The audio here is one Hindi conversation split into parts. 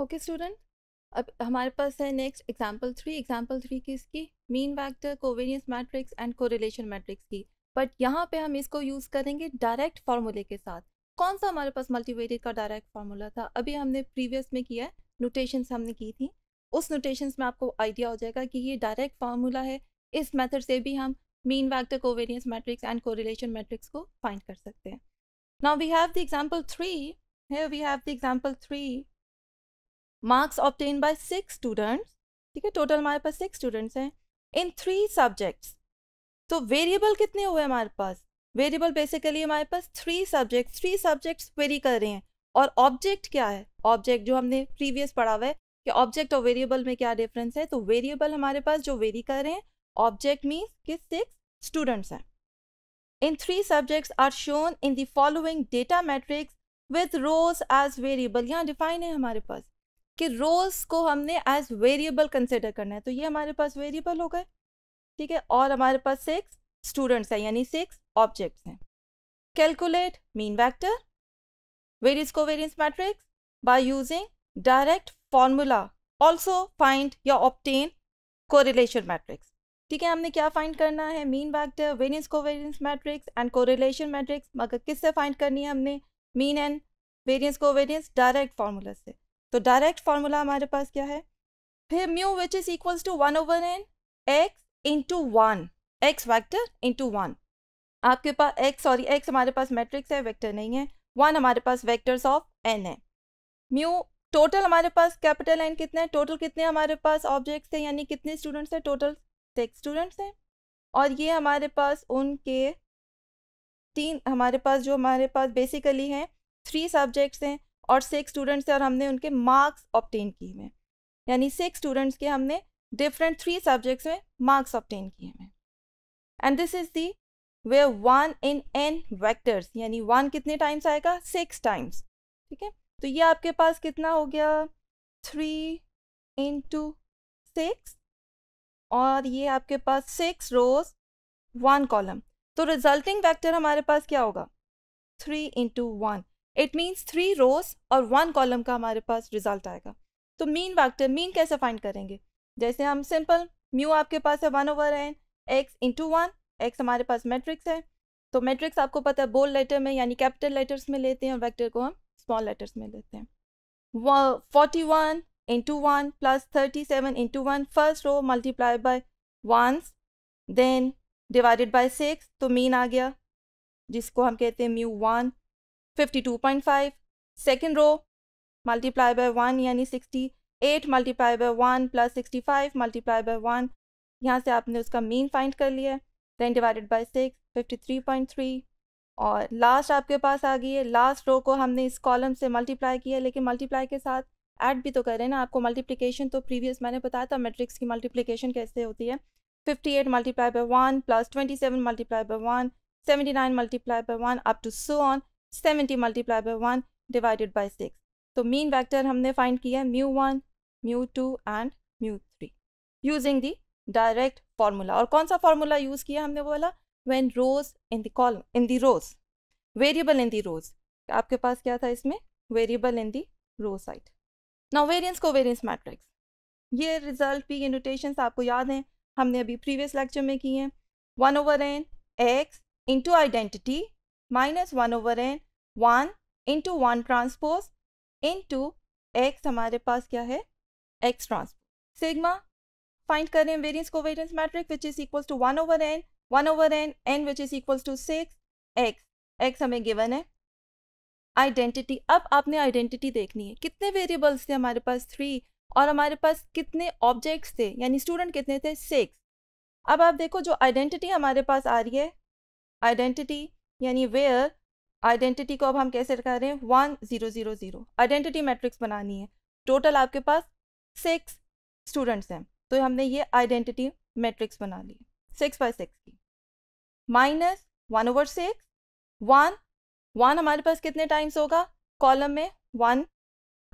ओके स्टूडेंट अब हमारे पास है next example three example three किसकी mean vector covariance matrix and correlation matrix की बट यहाँ पे हम इसको यूज़ करेंगे डायरेक्ट फार्मूले के साथ कौन सा हमारे पास मल्टीवेटेड का डायरेक्ट फार्मूला था अभी हमने प्रीवियस में किया है नोटेशंस हमने की थी उस नोटेशंस में आपको आइडिया हो जाएगा कि ये डायरेक्ट फार्मूला है इस मेथड से भी हम mean vector covariance matrix and correlation matrix को फाइंड कर सकते हैं now we have the example three we have the example three marks obtain by six students ठीक है टोटल हमारे पास सिक्स स्टूडेंट्स हैं इन थ्री सब्जेक्ट्स तो वेरिएबल कितने हुए हमारे पास वेरिएबल बेसिकली हमारे पास three subject three subjects vary कर रहे हैं और ऑब्जेक्ट क्या है ऑब्जेक्ट जो हमने प्रीवियस पढ़ा हुआ है कि ऑब्जेक्ट और वेरिएबल में क्या डिफरेंस है तो वेरिएबल हमारे पास जो वेरी कर रहे हैं ऑब्जेक्ट मीन्स कि सिक्स स्टूडेंट्स हैं in three subjects are shown in the following data matrix with rows as variable यहाँ डिफाइन है हमारे पास कि रोल्स को हमने एज वेरिएबल कंसिडर करना है तो ये हमारे पास वेरिएबल हो गए ठीक है और हमारे पास सिक्स स्टूडेंट्स हैं यानी सिक्स ऑब्जेक्ट्स हैं calculate mean vector various covariance matrix by using direct formula also find या ऑप्टेन कोरिलेशन मैट्रिक्स ठीक है हमने क्या फाइंड करना है mean vector variance covariance matrix and correlation matrix मगर किससे फाइंड करनी है हमने mean and variance covariance direct formula से तो डायरेक्ट फार्मूला हमारे पास क्या है फिर mu which is equals to one over n x into one x vector into one आपके पास एक्स सॉरी एक्स हमारे पास मैट्रिक्स है वैक्टर नहीं है वन हमारे पास वैक्टर्स ऑफ एन है म्यू टोटल हमारे पास कैपिटल एन कितने हैं टोटल कितने हमारे पास ऑब्जेक्ट्स हैं यानी कितने स्टूडेंट्स हैं टोटल सिक्स स्टूडेंट्स हैं और ये हमारे पास उनके तीन हमारे पास जो हमारे पास बेसिकली हैं थ्री सब्जेक्ट्स हैं और सिक्स स्टूडेंट्स से और हमने उनके मार्क्स ऑप्टेन किए हैं यानी सिक्स स्टूडेंट्स के हमने डिफरेंट थ्री सब्जेक्ट्स में मार्क्स ऑप्टेन किए हैं and this is the way one in n vectors यानी वन कितने टाइम्स आएगा सिक्स टाइम्स ठीक है तो ये आपके पास कितना हो गया थ्री इंटू सिक्स और ये आपके पास सिक्स रोज वन कॉलम तो रिजल्टिंग वैक्टर हमारे पास क्या होगा three into one it means three rows और वन कॉलम का हमारे पास रिजल्ट आएगा तो मीन वैक्टर मीन कैसे फाइंड करेंगे जैसे हम सिंपल म्यू आपके पास है one over n x into one x हमारे पास मैट्रिक्स है तो मैट्रिक्स आपको पता है बोल लेटर में यानी कैपिटल लेटर्स में लेते हैं और वैक्टर को हम स्मॉल लेटर्स में लेते हैं forty one into one plus thirty seven into one first row multiply by ones then divided by six तो मीन आ गया जिसको हम कहते हैं mu one 52.5 second row multiply by one यानी 68 multiply by one plus sixty five multiply by one यहाँ से आपने उसका मीन फाइंड कर लिया then divided by six fifty three point three और लास्ट आपके पास आ गई है लास्ट रो को हमने इस कॉलम से मल्टीप्लाई किया लेकिन मल्टीप्लाई के साथ ऐड भी तो कर रहे हैं ना आपको मल्टीप्लीकेशन तो प्रीवियस मैंने बताया था मेट्रिक्स की मल्टीप्लीकेशन कैसे होती है 58 multiply by one plus twenty seven multiply by one seventy nine multiply by one up to so on seventy multiply by one divided by six तो मीन वैक्टर हमने फाइंड किया है mu one mu two and mu three using the direct formula और कौन सा फार्मूला यूज़ किया हमने बोला when rows in the column in the rows variable in the rows आपके पास क्या था इसमें variable in the row side now variance covariance matrix ये रिजल्ट पी के आपको याद हैं हमने अभी प्रीवियस लेक्चर में किए हैं one over n x into identity minus one over n one into one transpose into x हमारे पास क्या है एक्स ट्रांसपोज सिग्मा फाइंड कर रहे हैं variance covariance matrix which is equal to one over n one over n n which is equal to six x x हमें गिवन है आइडेंटिटी अब आपने आइडेंटिटी देखनी है कितने वेरिएबल्स थे हमारे पास थ्री और हमारे पास कितने ऑब्जेक्ट्स थे यानी स्टूडेंट कितने थे सिक्स अब आप देखो जो आइडेंटिटी हमारे पास आ रही है आइडेंटिटी यानी वेयर आइडेंटिटी को अब हम कैसे कर रहे हैं one zero zero zero identity matrix बनानी है टोटल आपके पास सिक्स स्टूडेंट्स हैं तो हमने ये आइडेंटिटी मैट्रिक्स बना ली सिक्स बाई सिक्स की minus one over six one one हमारे पास कितने टाइम्स होगा कॉलम में वन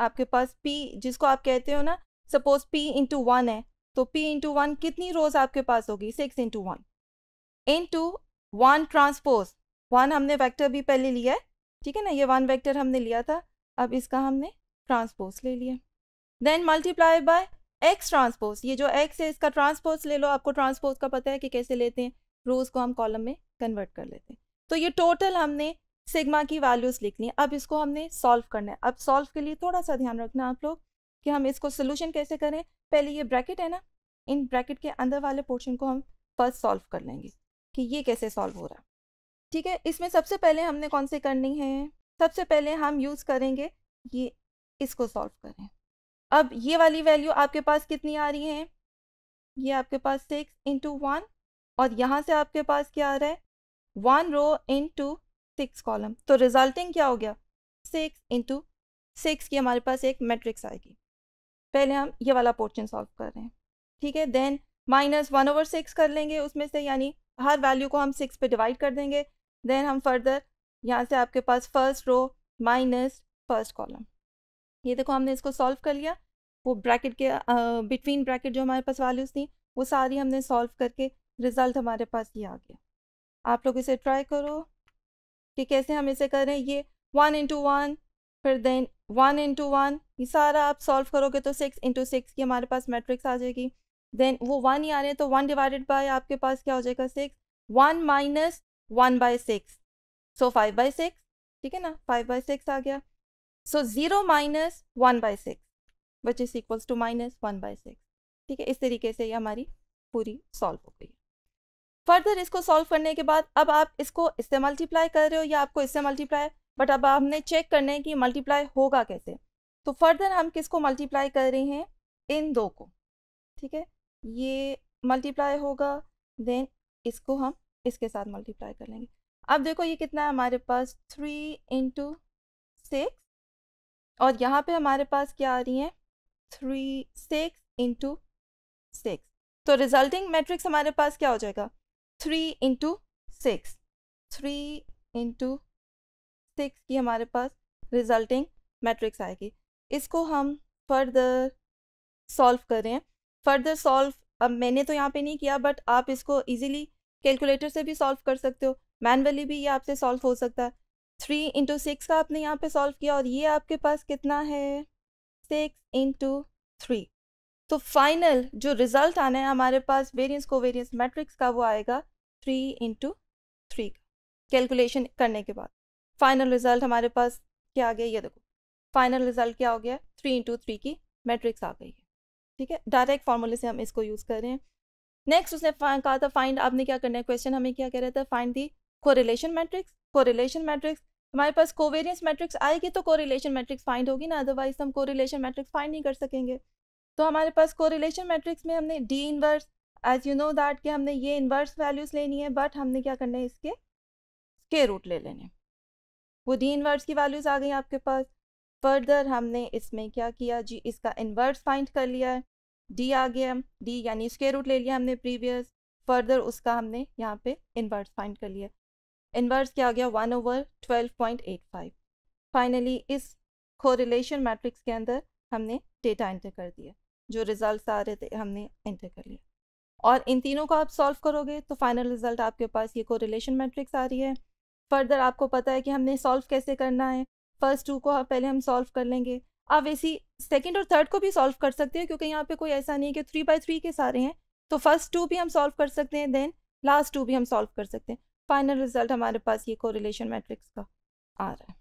आपके पास पी जिसको आप कहते हो ना सपोज पी इंटू वन है तो पी इंटू वन कितनी रोज आपके पास होगी six into one into one transpose one हमने वेक्टर भी पहले लिया है ठीक है ना ये वन वेक्टर हमने लिया था अब इसका हमने ट्रांसपोज ले लिया then multiply by x transpose ये जो एक्स है इसका ट्रांसपोज ले लो आपको ट्रांसपोज का पता है कि कैसे लेते हैं रोज़ को हम कॉलम में कन्वर्ट कर लेते हैं तो ये टोटल हमने सिग्मा की वैल्यूज़ लिख ली अब इसको हमने सॉल्व करना है अब सॉल्व के लिए थोड़ा सा ध्यान रखना आप लोग कि हम इसको सोल्यूशन कैसे करें पहले ये ब्रैकेट है ना इन ब्रैकेट के अंदर वाले पोर्शन को हम फर्स्ट सॉल्व कर लेंगे कि ये कैसे सॉल्व हो रहा है ठीक है इसमें सबसे पहले हमने कौन से करनी है सबसे पहले हम यूज़ करेंगे ये इसको सॉल्व करें अब ये वाली वैल्यू आपके पास कितनी आ रही है ये आपके पास सिक्स इंटू वन और यहाँ से आपके पास क्या आ रहा है one row into six column तो रिजल्टिंग क्या हो गया सिक्स इंटू सिक्स की हमारे पास एक मैट्रिक्स आएगी पहले हम ये वाला पोर्शन सॉल्व कर रहे हैं ठीक है then minus one over six कर लेंगे उसमें से यानी हर वैल्यू को हम सिक्स पे डिवाइड कर देंगे देन हम फर्दर यहाँ से आपके पास first row minus first column ये देखो हमने इसको सॉल्व कर लिया वो ब्रैकेट के बिटवीन ब्रैकेट जो हमारे पास वैल्यूज़ थी वो सारी हमने सॉल्व करके रिज़ल्ट हमारे पास ये आ गया आप लोग इसे ट्राई करो कि कैसे हम इसे करें ये वन इंटू वन फिर देन वन इंटू वन ये सारा आप सॉल्व करोगे तो सिक्स इंटू सिक्स की हमारे पास मैट्रिक्स आ जाएगी देन वो वन ही आ रहे हैं तो वन डिवाइडेड बाय आपके पास क्या हो जाएगा six one minus one by six so five by six ठीक है ना फाइव बाई सिक्स आ गया so zero minus one by six which is equals to minus one by six ठीक है इस तरीके से ये हमारी पूरी सॉल्व हो गई फर्दर इसको सॉल्व करने के बाद अब आप इसको इससे मल्टीप्लाई कर रहे हो या आपको इससे मल्टीप्लाई बट अब हमने चेक करने है कि मल्टीप्लाई होगा कैसे तो फर्दर हम किसको मल्टीप्लाई कर रहे हैं इन दो को ठीक है ये मल्टीप्लाई होगा देन इसको हम इसके साथ मल्टीप्लाई कर लेंगे अब देखो ये कितना है हमारे पास थ्री इंटू सिक्स और यहाँ पे हमारे पास क्या आ रही है थ्री सिक्स इंटू सिक्स तो रिजल्टिंग मैट्रिक्स हमारे पास क्या हो जाएगा three into six three into six की हमारे पास रिजल्टिंग मैट्रिक्स आएगी इसको हम फर्दर सॉल्व करें फर्दर सॉल्व अब मैंने तो यहाँ पे नहीं किया बट आप इसको इजीली कैलकुलेटर से भी सॉल्व कर सकते हो मैनुअली भी ये आपसे सॉल्व हो सकता है थ्री इंटू सिक्स का आपने यहाँ पे सॉल्व किया और ये आपके पास कितना है सिक्स इंटू थ्री तो फाइनल जो रिजल्ट आना है हमारे पास वेरियंस को वेरियंस मैट्रिक्स का वो आएगा थ्री इंटू थ्री का कैलकुलेशन करने के बाद फाइनल रिजल्ट हमारे पास क्या आ गया ये देखो फाइनल रिजल्ट क्या हो गया थ्री इंटू थ्री की मैट्रिक्स आ गई है ठीक है डायरेक्ट फार्मूले से हम इसको यूज़ कर रहे हैं नेक्स्ट उसने कहा था फाइंड आपने क्या करना है क्वेश्चन हमें क्या कह रहा था find the correlation matrix correlation matrix हमारे पास कोवेरियंस मैट्रिक्स आएगी तो कोरिलेशन मैट्रिक्स फाइंड होगी ना अदरवाइज हम कोरिलेशन मैट्रिक्स फाइंड नहीं कर सकेंगे तो हमारे पास कोरिलेशन मैट्रिक्स में हमने D inverse as you know that कि हमने ये इनवर्स वैल्यूज लेनी है बट हमने क्या करना है इसके के रूट ले लेने वो डी इनवर्स की वैल्यूज आ गई आपके पास फर्दर हमने इसमें क्या किया जी इसका इन्वर्स फाइंड कर लिया है डी आ गया डी यानी स्केयर रूट ले लिया हमने प्रीवियस फर्दर उसका हमने यहाँ पे इनवर्स फाइंड कर लिया इनवर्स क्या हो गया one over twelve point eight five finally इस कोरिलेशन मैट्रिक्स के अंदर हमने डेटा एंटर कर दिया जो रिजल्ट आ रहे थे हमने एंटर कर लिया और इन तीनों को आप सॉल्व करोगे तो फाइनल रिजल्ट आपके पास ये कोरिलेशन मैट्रिक्स आ रही है फर्दर आपको पता है कि हमने सॉल्व कैसे करना है फर्स्ट टू को पहले हम सॉल्व कर लेंगे आप वैसी सेकेंड और थर्ड को भी सॉल्व कर सकते हैं क्योंकि यहाँ पे कोई ऐसा नहीं है कि थ्री बाई थ्री के सारे हैं तो फर्स्ट टू भी हम सॉल्व कर सकते हैं देन लास्ट टू भी हम सॉल्व कर सकते हैं फाइनल रिजल्ट हमारे पास ये कोरिलेशन मैट्रिक्स का आ रहा है